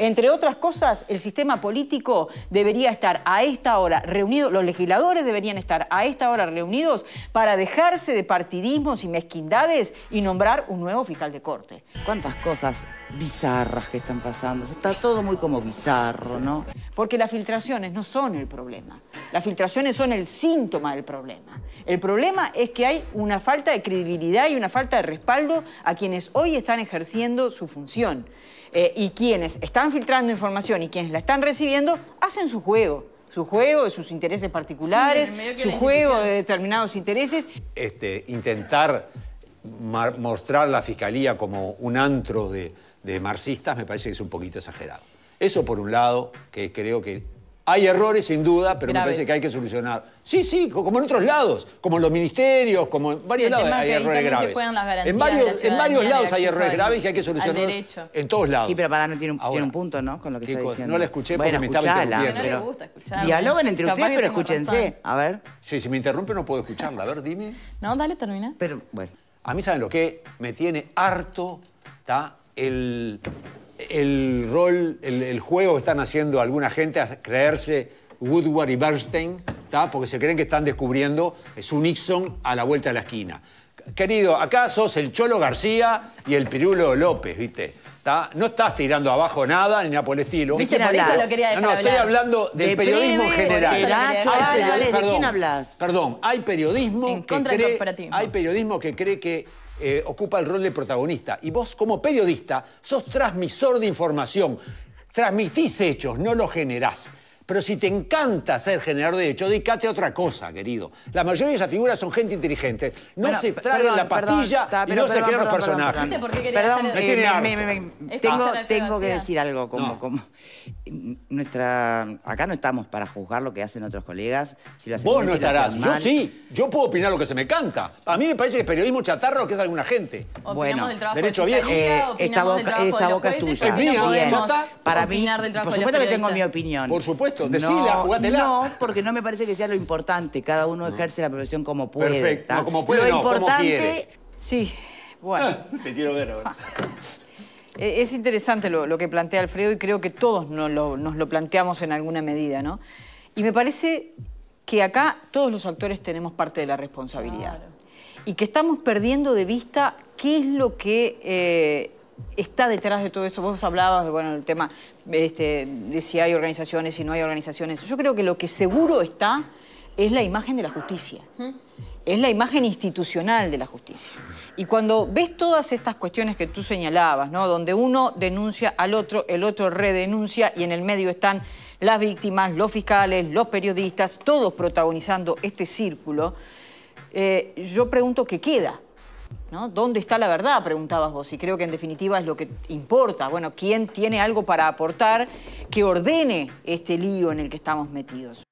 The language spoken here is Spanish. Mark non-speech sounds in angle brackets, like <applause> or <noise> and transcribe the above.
Entre otras cosas, el sistema político debería estar a esta hora reunido, los legisladores deberían estar a esta hora reunidos para dejarse de partidismos y mezquindades y nombrar un nuevo fiscal de corte. ¿Cuántas cosas bizarras que están pasando? Está todo muy como bizarro, ¿no? Porque las filtraciones no son el problema. Las filtraciones son el síntoma del problema. El problema es que hay una falta de credibilidad y una falta de respaldo a quienes hoy están ejerciendo su función. Eh, y quienes están filtrando información y quienes la están recibiendo hacen su juego. Su juego de sus intereses particulares, su juego de determinados intereses. Este, intentar mostrar la fiscalía como un antro de, de marxistas me parece que es un poquito exagerado. Eso por un lado, que creo que hay errores sin duda, pero me parece que hay que solucionar. Sí, sí, como en otros lados, como en los ministerios, como en varios lados hay errores graves. en varios, en varios lados hay errores graves y hay que solucionarlos en todos lados. Sí, pero para no tiene un, punto, ¿no? Con lo que está diciendo. No la escuché porque me estaba interrumpiendo. Pero... No Dialogan entre ustedes, pero escúchense. A ver. Sí, si me interrumpe no puedo escucharla. A ver, dime. No, dale, termina. Pero, bueno. A mí, ¿saben lo que? Me tiene harto, ¿está? el, rol, el, juego que están haciendo alguna gente a creerse Woodward y Bernstein, porque se creen que están descubriendo su Nixon a la vuelta de la esquina. Querido, acá sos el Cholo García y el Pirulo López, ¿viste? No estás tirando abajo nada ni nada por el estilo. no, no, estoy hablando del de periodismo general. De, quién hablas? Perdón, hay periodismo, que cree, hay periodismo que cree que eh, ocupa el rol de protagonista. Y vos, como periodista, sos transmisor de información. Transmitís hechos, no los generás. Pero si te encanta ser generador de hecho dedicate a otra cosa, querido. La mayoría de esas figuras son gente inteligente. No se traen la pastilla y no se crean los personajes. Perdón, eh, tengo, tengo que decir algo como, como nuestra acá no estamos para juzgar lo que hacen otros colegas. Si Vos no estarás, yo sí. Yo puedo opinar lo que se me canta. A mí me parece que es periodismo chatarro que es alguna gente. bueno, derecho de viejo. Eh, esta boca, esa boca es tuya. Es mía. Para mí, por supuesto que tengo mi opinión. Por supuesto no, porque no me parece que sea lo importante. Cada uno ejerce la profesión como puede. Perfecto, como puede, lo importante... Sí, bueno. Ah, te quiero ver ahora. <laughs> Eh, es interesante lo, que plantea Alfredo y creo que todos nos lo, planteamos en alguna medida, ¿no? Y me parece que acá todos los actores tenemos parte de la responsabilidad. Y que estamos perdiendo de vista qué es lo que eh, está detrás de todo eso. Vos hablabas de, el tema este, de si hay organizaciones, si no hay organizaciones. Yo creo que lo que seguro está es la imagen de la justicia. Es la imagen institucional de la justicia. Y cuando ves todas estas cuestiones que tú señalabas, ¿no? donde uno denuncia al otro, el otro redenuncia y en el medio están las víctimas, los fiscales, los periodistas, todos protagonizando este círculo, eh, yo pregunto qué queda. ¿Dónde está la verdad? Preguntabas vos, y creo que en definitiva es lo que importa. Bueno, ¿quién tiene algo para aportar que ordene este lío en el que estamos metidos?